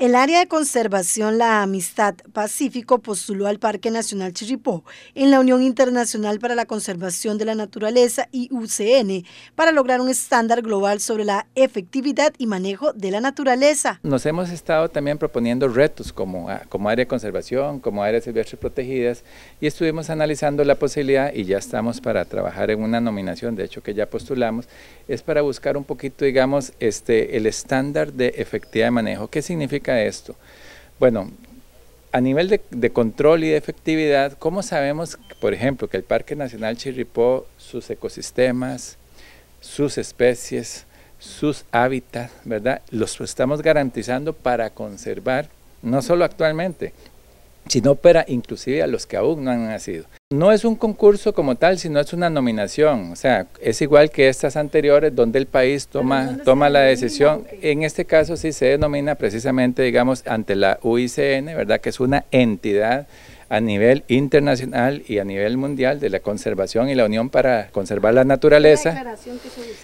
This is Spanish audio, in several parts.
El área de conservación La Amistad Pacífico postuló al Parque Nacional Chiripó en la Unión Internacional para la Conservación de la Naturaleza y UCN para lograr un estándar global sobre la efectividad y manejo de la naturaleza. Nos hemos estado también proponiendo retos como, ah, como área de conservación, como áreas silvestres protegidas y estuvimos analizando la posibilidad y ya estamos para trabajar en una nominación, de hecho que ya postulamos, es para buscar un poquito, digamos, este, el estándar de efectividad de manejo. ¿Qué significa? esto. Bueno, a nivel de, control y de efectividad, ¿cómo sabemos, por ejemplo, que el Parque Nacional Chirripó, sus ecosistemas, sus especies, sus hábitats, ¿verdad? Los estamos garantizando para conservar, no solo actualmente, sino para inclusive a los que aún no han nacido. No es un concurso como tal, sino es una nominación, o sea, es igual que estas anteriores donde el país toma, toma la decisión. En este caso sí se denomina precisamente, digamos, ante la UICN, ¿verdad? Que es una entidad a nivel internacional y a nivel mundial de la conservación y la unión para conservar la naturaleza.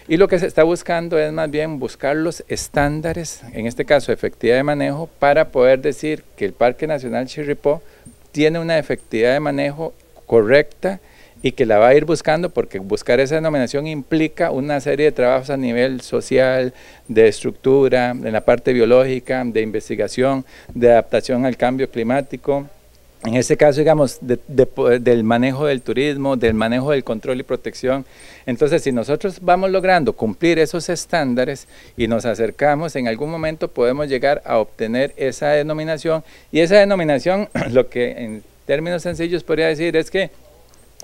Y lo que se está buscando es más bien buscar los estándares, en este caso efectividad de manejo, para poder decir que el Parque Nacional Chirripó tiene una efectividad de manejo correcta y que la va a ir buscando porque buscar esa denominación implica una serie de trabajos a nivel social, de estructura, en la parte biológica, de investigación, de adaptación al cambio climático, en este caso, digamos, del manejo del turismo, del manejo del control y protección. Entonces, si nosotros vamos logrando cumplir esos estándares y nos acercamos, en algún momento podemos llegar a obtener esa denominación. Y esa denominación, lo que en términos sencillos podría decir es que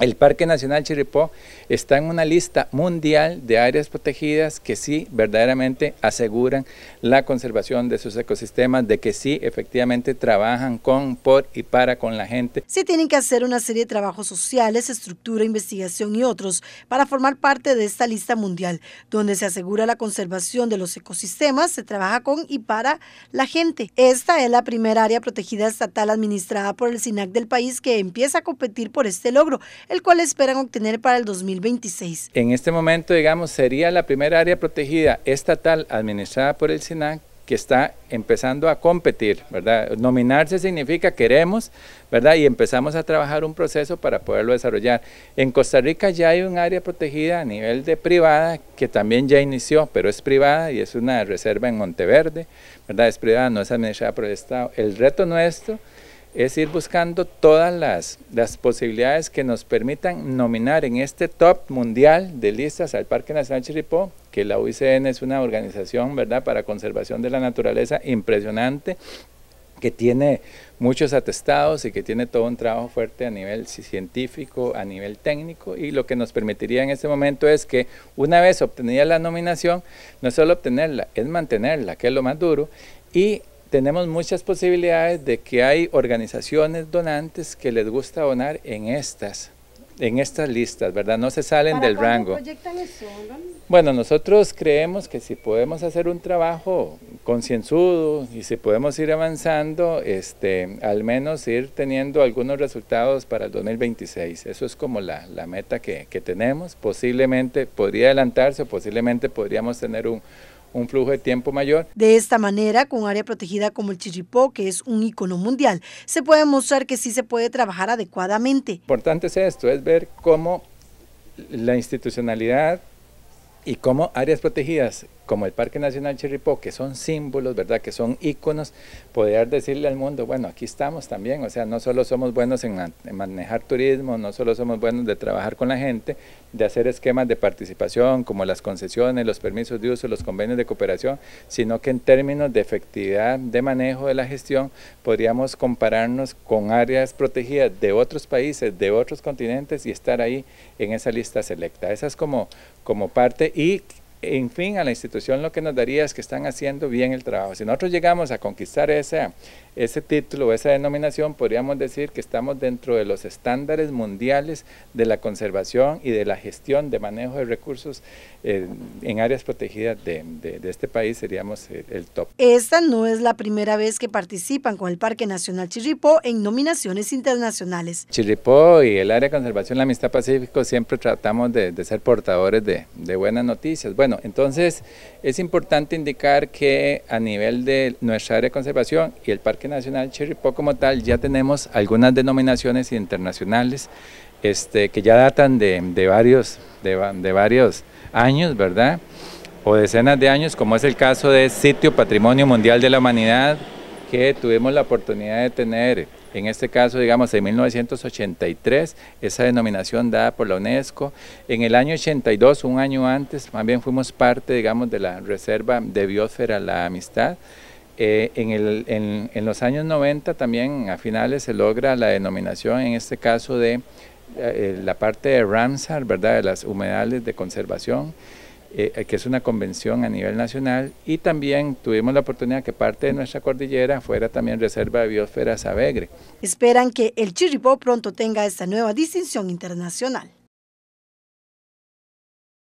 el Parque Nacional Chiripó está en una lista mundial de áreas protegidas que sí verdaderamente aseguran la conservación de sus ecosistemas, de que sí efectivamente trabajan con, por y para con la gente. Sí tienen que hacer una serie de trabajos sociales, estructura, investigación y otros para formar parte de esta lista mundial, donde se asegura la conservación de los ecosistemas, se trabaja con y para la gente. Esta es la primera área protegida estatal administrada por el SINAC del país que empieza a competir por este logro el cual esperan obtener para el 2026. En este momento, digamos, sería la primera área protegida estatal administrada por el SINAC que está empezando a competir, ¿verdad? Nominarse significa queremos, ¿verdad? Y empezamos a trabajar un proceso para poderlo desarrollar. En Costa Rica ya hay un área protegida a nivel de privada que también ya inició, pero es privada y es una reserva en Monteverde, ¿verdad? Es privada, no es administrada por el Estado. El reto nuestro es ir buscando todas las, posibilidades que nos permitan nominar en este top mundial de listas al Parque Nacional Chiripó, que la UICN es una organización ¿verdad? para conservación de la naturaleza impresionante, que tiene muchos atestados y que tiene todo un trabajo fuerte a nivel científico, a nivel técnico, y lo que nos permitiría en este momento es que una vez obtenida la nominación, no solo obtenerla, es mantenerla, que es lo más duro, y tenemos muchas posibilidades de que hay organizaciones donantes que les gusta donar en estas en estas listas, ¿verdad? No se salen del rango. Bueno, nosotros creemos que si podemos hacer un trabajo concienzudo y si podemos ir avanzando, este, al menos ir teniendo algunos resultados para el 2026. Eso es como la, meta que, que tenemos. Posiblemente podría adelantarse o posiblemente podríamos tener un, un flujo de tiempo mayor. De esta manera, con área protegida como el Chirripó, que es un ícono mundial, se puede mostrar que sí se puede trabajar adecuadamente. importante es esto, es ver cómo la institucionalidad y cómo áreas protegidas como el Parque Nacional Chirripó, que son símbolos, ¿verdad? Que son íconos, poder decirle al mundo, bueno, aquí estamos también, o sea, no solo somos buenos en, manejar turismo, no solo somos buenos de trabajar con la gente, de hacer esquemas de participación, como las concesiones, los permisos de uso, los convenios de cooperación, sino que en términos de efectividad de manejo de la gestión, podríamos compararnos con áreas protegidas de otros países, de otros continentes y estar ahí en esa lista selecta. Esa es como, como parte y en fin, a la institución lo que nos daría es que están haciendo bien el trabajo. Si nosotros llegamos a conquistar ese, ese título, esa denominación, podríamos decir que estamos dentro de los estándares mundiales de la conservación y de la gestión de manejo de recursos eh, en áreas protegidas de, este país, seríamos eh, el, top. Esta no es la primera vez que participan con el Parque Nacional Chirripó en nominaciones internacionales. Chirripó y el área de conservación de la Amistad Pacífico siempre tratamos de, de ser portadores de, buenas noticias. Bueno, entonces es importante indicar que a nivel de nuestra área de conservación y el Parque Nacional Chirripó como tal, ya tenemos algunas denominaciones internacionales este, que ya datan de, varios, de varios años, ¿verdad? O decenas de años, como es el caso de Sitio Patrimonio Mundial de la Humanidad, que tuvimos la oportunidad de tener en este caso, digamos, en 1983, esa denominación dada por la UNESCO. En el año 82, un año antes, también fuimos parte, digamos, de la Reserva de Biosfera La Amistad. Eh, en, los años 90 también a finales se logra la denominación, en este caso de eh, la parte de Ramsar, ¿verdad? de las humedales de conservación. Eh, eh, que es una convención a nivel nacional, y también tuvimos la oportunidad que parte de nuestra cordillera fuera también Reserva de Biosfera Sabegre. Esperan que el Chiribó pronto tenga esta nueva distinción internacional.